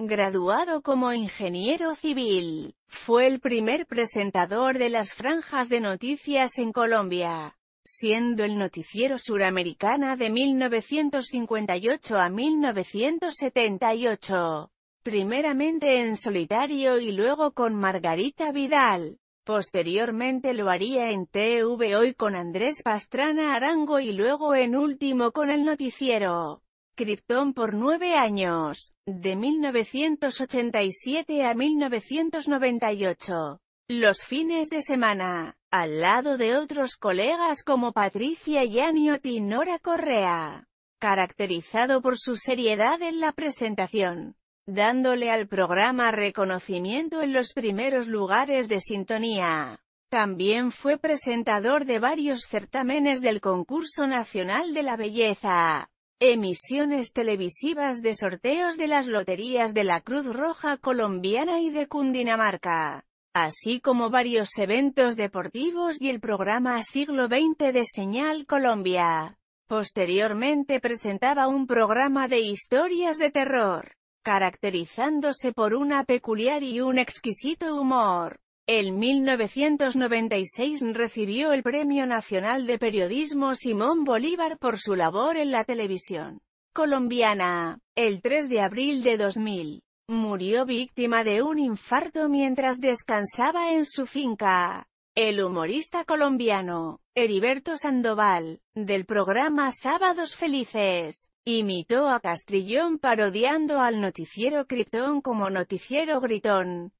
Graduado como ingeniero civil, fue el primer presentador de las franjas de noticias en Colombia, siendo el noticiero suramericana de 1958 a 1978, primeramente en solitario y luego con Margarita Vidal. Posteriormente lo haría en TV Hoy con Andrés Pastrana Arango y luego en último con el noticiero. Krypton por nueve años, de 1987 a 1998. Los fines de semana, al lado de otros colegas como Patricia Yaniot y Nora Correa. Caracterizado por su seriedad en la presentación, dándole al programa reconocimiento en los primeros lugares de sintonía. También fue presentador de varios certámenes del Concurso Nacional de la Belleza, Emisiones televisivas de sorteos de las loterías de la Cruz Roja Colombiana y de Cundinamarca, así como varios eventos deportivos y el programa Siglo XX de Señal Colombia. Posteriormente presentaba un programa de historias de terror, caracterizándose por una peculiar y un exquisito humor. En 1996 recibió el Premio Nacional de Periodismo Simón Bolívar por su labor en la televisión colombiana. El 3 de abril de 2000, murió víctima de un infarto mientras descansaba en su finca. El humorista colombiano, Heriberto Sandoval, del programa Sábados Felices, imitó a Castrillón parodiando al noticiero criptón como noticiero Gritón.